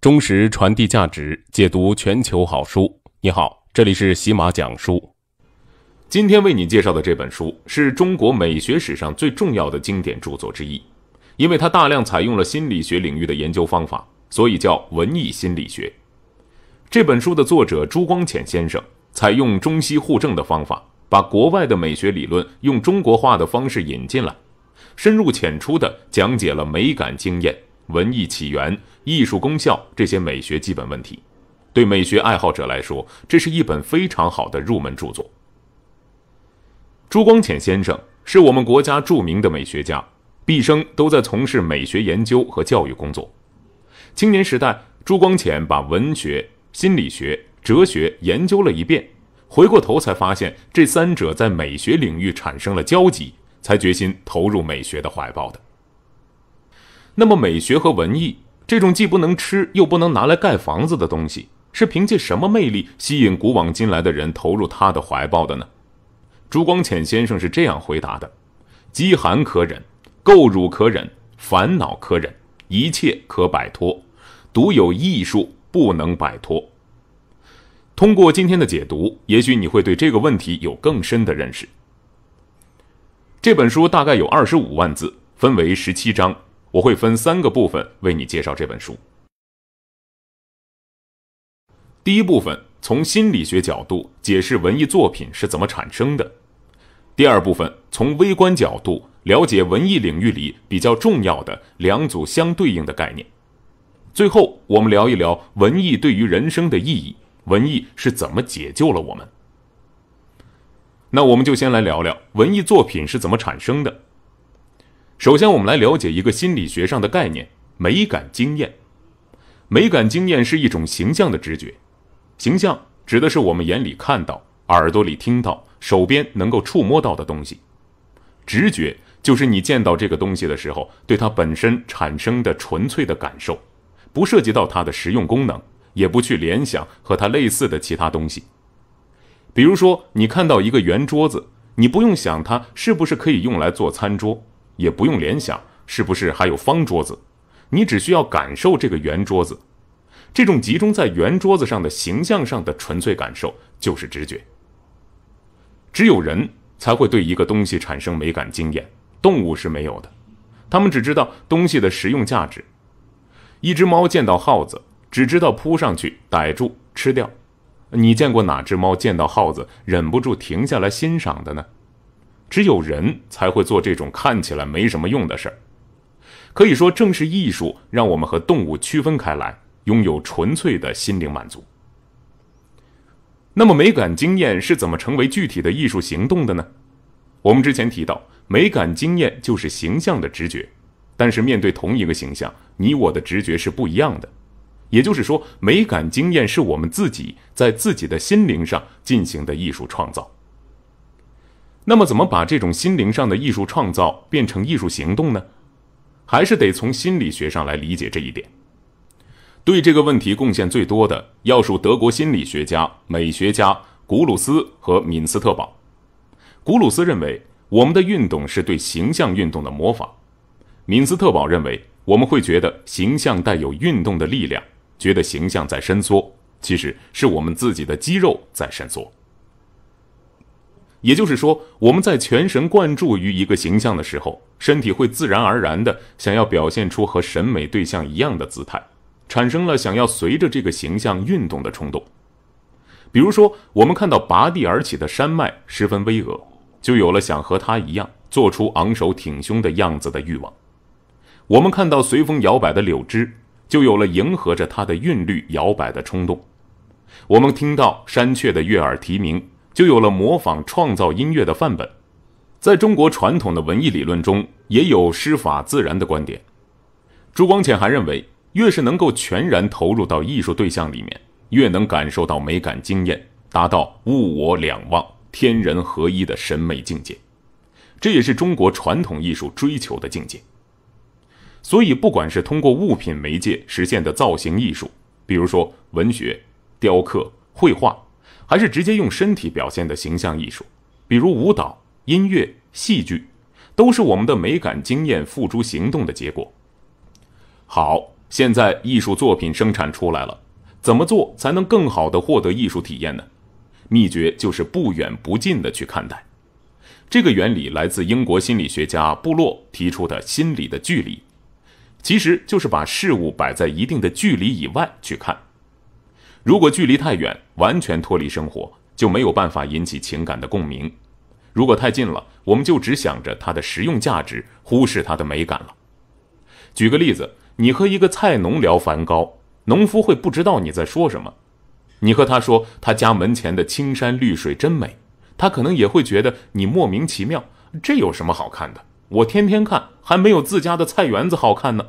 忠实传递价值，解读全球好书。你好，这里是喜马讲书。今天为你介绍的这本书是中国美学史上最重要的经典著作之一，因为它大量采用了心理学领域的研究方法，所以叫《文艺心理学》。这本书的作者朱光潜先生采用中西互证的方法，把国外的美学理论用中国化的方式引进来，深入浅出地讲解了美感经验、文艺起源。艺术功效这些美学基本问题，对美学爱好者来说，这是一本非常好的入门著作。朱光潜先生是我们国家著名的美学家，毕生都在从事美学研究和教育工作。青年时代，朱光潜把文学、心理学、哲学研究了一遍，回过头才发现这三者在美学领域产生了交集，才决心投入美学的怀抱的。那么，美学和文艺？这种既不能吃又不能拿来盖房子的东西，是凭借什么魅力吸引古往今来的人投入他的怀抱的呢？朱光潜先生是这样回答的：饥寒可忍，垢辱可忍，烦恼可忍，一切可摆脱，独有艺术不能摆脱。通过今天的解读，也许你会对这个问题有更深的认识。这本书大概有二十五万字，分为十七章。我会分三个部分为你介绍这本书。第一部分从心理学角度解释文艺作品是怎么产生的；第二部分从微观角度了解文艺领域里比较重要的两组相对应的概念；最后我们聊一聊文艺对于人生的意义，文艺是怎么解救了我们。那我们就先来聊聊文艺作品是怎么产生的。首先，我们来了解一个心理学上的概念——美感经验。美感经验是一种形象的直觉，形象指的是我们眼里看到、耳朵里听到、手边能够触摸到的东西。直觉就是你见到这个东西的时候，对它本身产生的纯粹的感受，不涉及到它的实用功能，也不去联想和它类似的其他东西。比如说，你看到一个圆桌子，你不用想它是不是可以用来做餐桌。也不用联想，是不是还有方桌子？你只需要感受这个圆桌子，这种集中在圆桌子上的形象上的纯粹感受就是直觉。只有人才会对一个东西产生美感经验，动物是没有的，它们只知道东西的实用价值。一只猫见到耗子，只知道扑上去逮住吃掉。你见过哪只猫见到耗子忍不住停下来欣赏的呢？只有人才会做这种看起来没什么用的事儿。可以说，正是艺术让我们和动物区分开来，拥有纯粹的心灵满足。那么，美感经验是怎么成为具体的艺术行动的呢？我们之前提到，美感经验就是形象的直觉，但是面对同一个形象，你我的直觉是不一样的。也就是说，美感经验是我们自己在自己的心灵上进行的艺术创造。那么，怎么把这种心灵上的艺术创造变成艺术行动呢？还是得从心理学上来理解这一点。对这个问题贡献最多的，要数德国心理学家、美学家古鲁斯和敏斯特堡。古鲁斯认为，我们的运动是对形象运动的模仿；敏斯特堡认为，我们会觉得形象带有运动的力量，觉得形象在伸缩，其实是我们自己的肌肉在伸缩。也就是说，我们在全神贯注于一个形象的时候，身体会自然而然地想要表现出和审美对象一样的姿态，产生了想要随着这个形象运动的冲动。比如说，我们看到拔地而起的山脉十分巍峨，就有了想和它一样做出昂首挺胸的样子的欲望；我们看到随风摇摆的柳枝，就有了迎合着它的韵律摇摆的冲动；我们听到山雀的悦耳啼鸣。就有了模仿创造音乐的范本，在中国传统的文艺理论中，也有师法自然的观点。朱光潜还认为，越是能够全然投入到艺术对象里面，越能感受到美感经验，达到物我两忘、天人合一的审美境界。这也是中国传统艺术追求的境界。所以，不管是通过物品媒介实现的造型艺术，比如说文学、雕刻、绘画。还是直接用身体表现的形象艺术，比如舞蹈、音乐、戏剧，都是我们的美感经验付诸行动的结果。好，现在艺术作品生产出来了，怎么做才能更好的获得艺术体验呢？秘诀就是不远不近的去看待。这个原理来自英国心理学家布洛提出的“心理的距离”，其实就是把事物摆在一定的距离以外去看。如果距离太远，完全脱离生活，就没有办法引起情感的共鸣；如果太近了，我们就只想着它的实用价值，忽视它的美感了。举个例子，你和一个菜农聊梵高，农夫会不知道你在说什么。你和他说他家门前的青山绿水真美，他可能也会觉得你莫名其妙。这有什么好看的？我天天看，还没有自家的菜园子好看呢。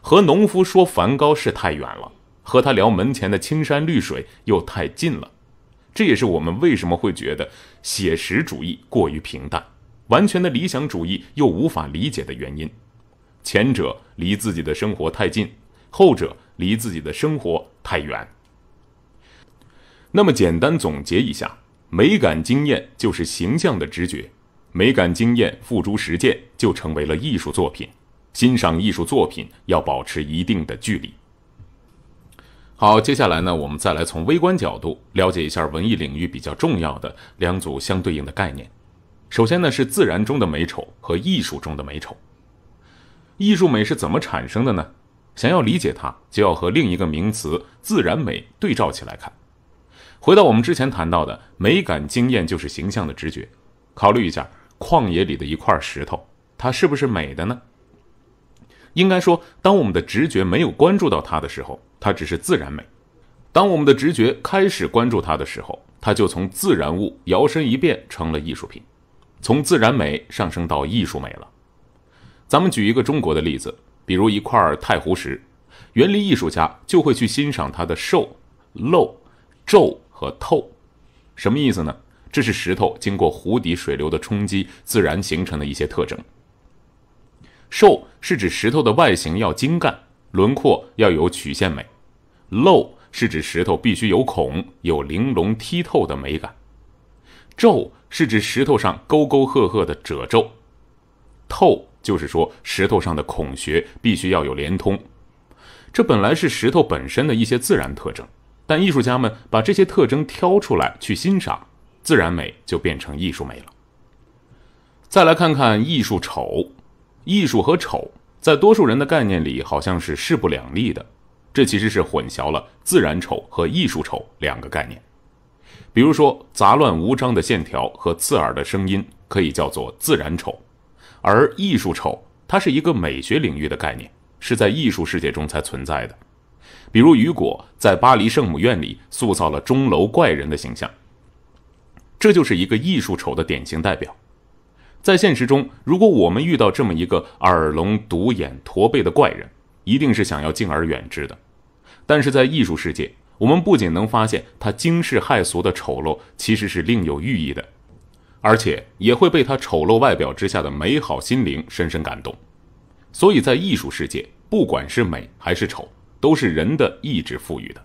和农夫说梵高是太远了。和他聊门前的青山绿水又太近了，这也是我们为什么会觉得写实主义过于平淡，完全的理想主义又无法理解的原因。前者离自己的生活太近，后者离自己的生活太远。那么简单总结一下，美感经验就是形象的直觉，美感经验付诸实践就成为了艺术作品。欣赏艺术作品要保持一定的距离。好，接下来呢，我们再来从微观角度了解一下文艺领域比较重要的两组相对应的概念。首先呢，是自然中的美丑和艺术中的美丑。艺术美是怎么产生的呢？想要理解它，就要和另一个名词“自然美”对照起来看。回到我们之前谈到的，美感经验就是形象的直觉。考虑一下，旷野里的一块石头，它是不是美的呢？应该说，当我们的直觉没有关注到它的时候。它只是自然美，当我们的直觉开始关注它的时候，它就从自然物摇身一变成了艺术品，从自然美上升到艺术美了。咱们举一个中国的例子，比如一块太湖石，园林艺术家就会去欣赏它的瘦、漏、皱和透，什么意思呢？这是石头经过湖底水流的冲击，自然形成的一些特征。瘦是指石头的外形要精干，轮廓要有曲线美。漏是指石头必须有孔，有玲珑剔透的美感；皱是指石头上沟沟壑壑的褶皱；透就是说石头上的孔穴必须要有连通。这本来是石头本身的一些自然特征，但艺术家们把这些特征挑出来去欣赏，自然美就变成艺术美了。再来看看艺术丑，艺术和丑在多数人的概念里好像是势不两立的。这其实是混淆了自然丑和艺术丑两个概念。比如说，杂乱无章的线条和刺耳的声音可以叫做自然丑，而艺术丑它是一个美学领域的概念，是在艺术世界中才存在的。比如，雨果在《巴黎圣母院》里塑造了钟楼怪人的形象，这就是一个艺术丑的典型代表。在现实中，如果我们遇到这么一个耳聋、独眼、驼背的怪人，一定是想要敬而远之的，但是在艺术世界，我们不仅能发现他惊世骇俗的丑陋，其实是另有寓意的，而且也会被他丑陋外表之下的美好心灵深深感动。所以，在艺术世界，不管是美还是丑，都是人的意志赋予的。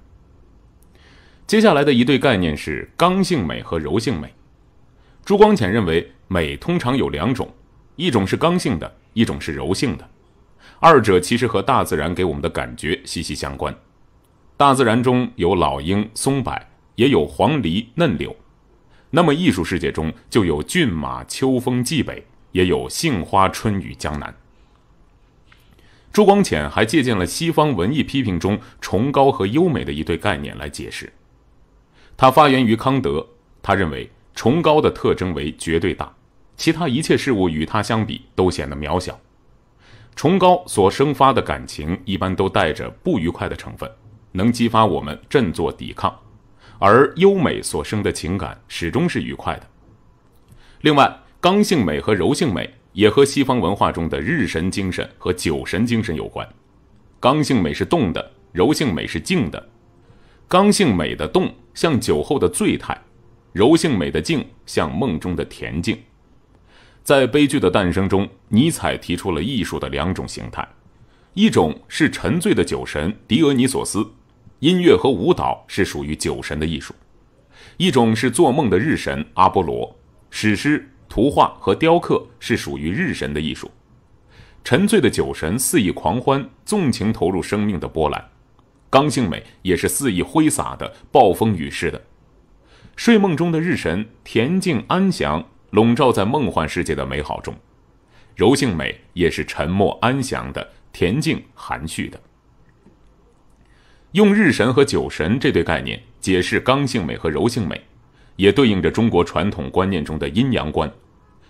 接下来的一对概念是刚性美和柔性美。朱光潜认为，美通常有两种，一种是刚性的，一种是柔性的。二者其实和大自然给我们的感觉息息相关。大自然中有老鹰、松柏，也有黄鹂、嫩柳；那么艺术世界中就有骏马、秋风、蓟北，也有杏花、春雨、江南。朱光潜还借鉴了西方文艺批评中“崇高”和“优美”的一对概念来解释。他发源于康德，他认为“崇高”的特征为绝对大，其他一切事物与它相比都显得渺小。崇高所生发的感情一般都带着不愉快的成分，能激发我们振作抵抗；而优美所生的情感始终是愉快的。另外，刚性美和柔性美也和西方文化中的日神精神和酒神精神有关。刚性美是动的，柔性美是静的。刚性美的动像酒后的醉态，柔性美的静像梦中的恬静。在悲剧的诞生中，尼采提出了艺术的两种形态：一种是沉醉的酒神狄俄尼索斯，音乐和舞蹈是属于酒神的艺术；一种是做梦的日神阿波罗，史诗、图画和雕刻是属于日神的艺术。沉醉的酒神肆意狂欢，纵情投入生命的波澜，刚性美也是肆意挥洒的暴风雨式的；睡梦中的日神恬静安详。笼罩在梦幻世界的美好中，柔性美也是沉默安详的、恬静含蓄的。用日神和酒神这对概念解释刚性美和柔性美，也对应着中国传统观念中的阴阳观。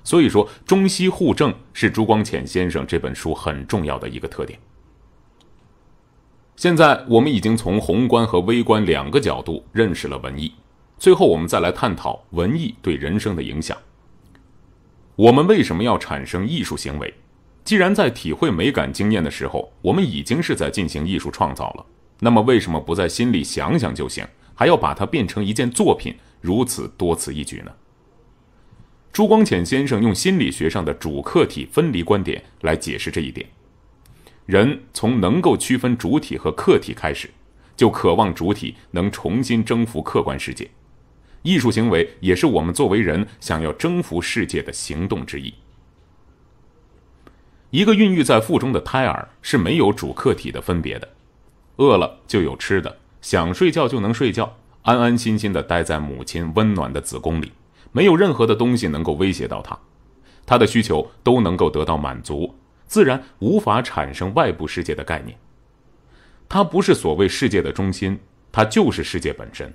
所以说，中西互证是朱光潜先生这本书很重要的一个特点。现在我们已经从宏观和微观两个角度认识了文艺，最后我们再来探讨文艺对人生的影响。我们为什么要产生艺术行为？既然在体会美感经验的时候，我们已经是在进行艺术创造了，那么为什么不在心里想想就行，还要把它变成一件作品，如此多此一举呢？朱光潜先生用心理学上的主客体分离观点来解释这一点：人从能够区分主体和客体开始，就渴望主体能重新征服客观世界。艺术行为也是我们作为人想要征服世界的行动之一。一个孕育在腹中的胎儿是没有主客体的分别的，饿了就有吃的，想睡觉就能睡觉，安安心心的待在母亲温暖的子宫里，没有任何的东西能够威胁到他，他的需求都能够得到满足，自然无法产生外部世界的概念。他不是所谓世界的中心，他就是世界本身。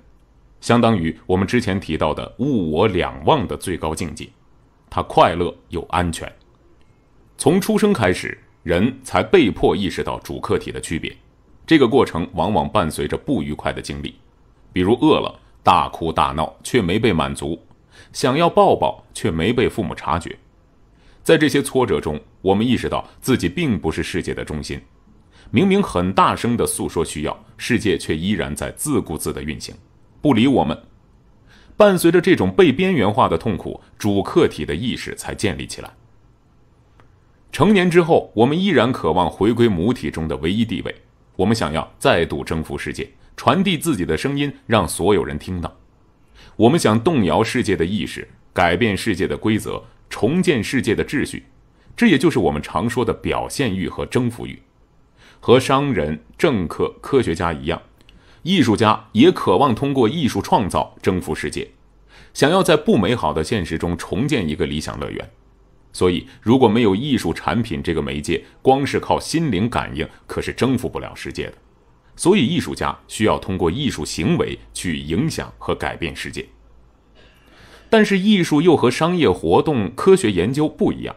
相当于我们之前提到的物我两忘的最高境界，他快乐又安全。从出生开始，人才被迫意识到主客体的区别，这个过程往往伴随着不愉快的经历，比如饿了大哭大闹却没被满足，想要抱抱却没被父母察觉。在这些挫折中，我们意识到自己并不是世界的中心，明明很大声的诉说需要，世界却依然在自顾自的运行。不理我们，伴随着这种被边缘化的痛苦，主客体的意识才建立起来。成年之后，我们依然渴望回归母体中的唯一地位，我们想要再度征服世界，传递自己的声音，让所有人听到。我们想动摇世界的意识，改变世界的规则，重建世界的秩序。这也就是我们常说的表现欲和征服欲，和商人、政客、科学家一样。艺术家也渴望通过艺术创造征服世界，想要在不美好的现实中重建一个理想乐园。所以，如果没有艺术产品这个媒介，光是靠心灵感应可是征服不了世界的。所以，艺术家需要通过艺术行为去影响和改变世界。但是，艺术又和商业活动、科学研究不一样，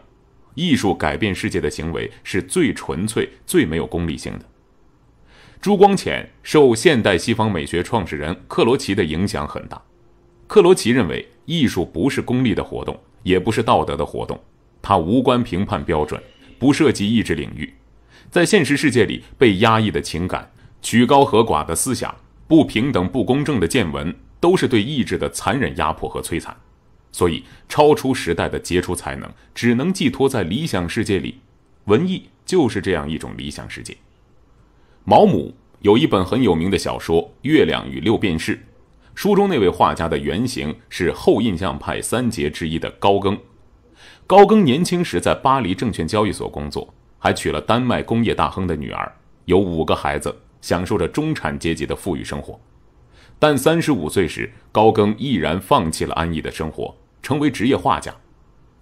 艺术改变世界的行为是最纯粹、最没有功利性的。朱光潜受现代西方美学创始人克罗齐的影响很大。克罗齐认为，艺术不是功利的活动，也不是道德的活动，它无关评判标准，不涉及意志领域。在现实世界里，被压抑的情感、曲高和寡的思想、不平等、不公正的见闻，都是对意志的残忍压迫和摧残。所以，超出时代的杰出才能，只能寄托在理想世界里。文艺就是这样一种理想世界。毛姆有一本很有名的小说《月亮与六便士》，书中那位画家的原型是后印象派三杰之一的高更。高更年轻时在巴黎证券交易所工作，还娶了丹麦工业大亨的女儿，有五个孩子，享受着中产阶级的富裕生活。但三十五岁时，高更毅然放弃了安逸的生活，成为职业画家。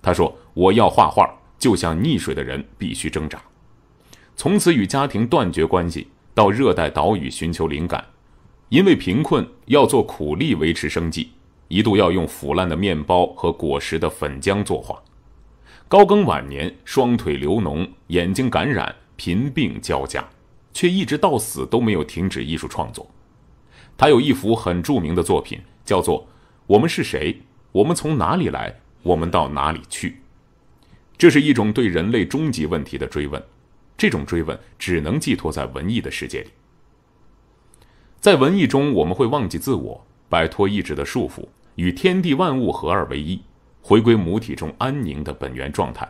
他说：“我要画画，就像溺水的人必须挣扎。”从此与家庭断绝关系，到热带岛屿寻求灵感。因为贫困，要做苦力维持生计，一度要用腐烂的面包和果实的粉浆作画。高更晚年双腿流脓，眼睛感染，贫病交加，却一直到死都没有停止艺术创作。他有一幅很著名的作品，叫做《我们是谁？我们从哪里来？我们到哪里去？》这是一种对人类终极问题的追问。这种追问只能寄托在文艺的世界里，在文艺中，我们会忘记自我，摆脱意志的束缚，与天地万物合二为一，回归母体中安宁的本源状态。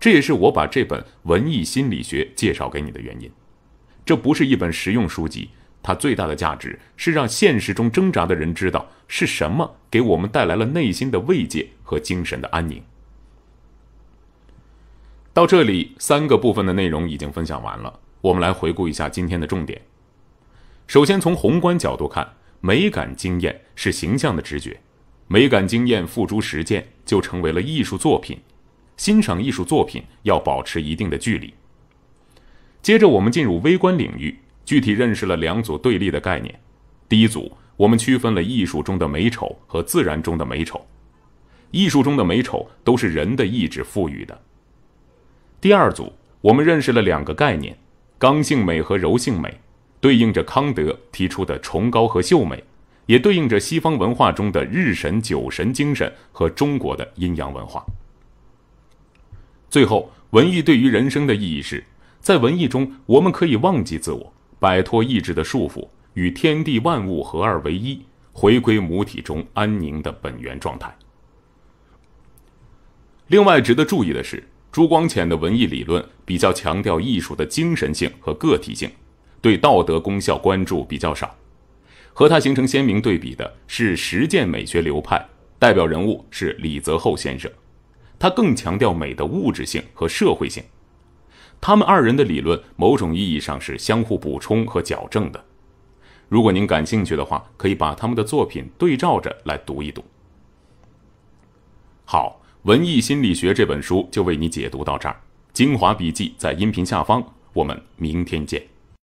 这也是我把这本文艺心理学介绍给你的原因。这不是一本实用书籍，它最大的价值是让现实中挣扎的人知道是什么给我们带来了内心的慰藉和精神的安宁。到这里，三个部分的内容已经分享完了。我们来回顾一下今天的重点。首先，从宏观角度看，美感经验是形象的直觉，美感经验付诸实践就成为了艺术作品。欣赏艺术作品要保持一定的距离。接着，我们进入微观领域，具体认识了两组对立的概念。第一组，我们区分了艺术中的美丑和自然中的美丑。艺术中的美丑都是人的意志赋予的。第二组，我们认识了两个概念，刚性美和柔性美，对应着康德提出的崇高和秀美，也对应着西方文化中的日神酒神精神和中国的阴阳文化。最后，文艺对于人生的意义是，在文艺中，我们可以忘记自我，摆脱意志的束缚，与天地万物合二为一，回归母体中安宁的本源状态。另外，值得注意的是。朱光潜的文艺理论比较强调艺术的精神性和个体性，对道德功效关注比较少。和他形成鲜明对比的是实践美学流派，代表人物是李泽厚先生，他更强调美的物质性和社会性。他们二人的理论某种意义上是相互补充和矫正的。如果您感兴趣的话，可以把他们的作品对照着来读一读。好。《文艺心理学》这本书就为你解读到这儿，精华笔记在音频下方，我们明天见。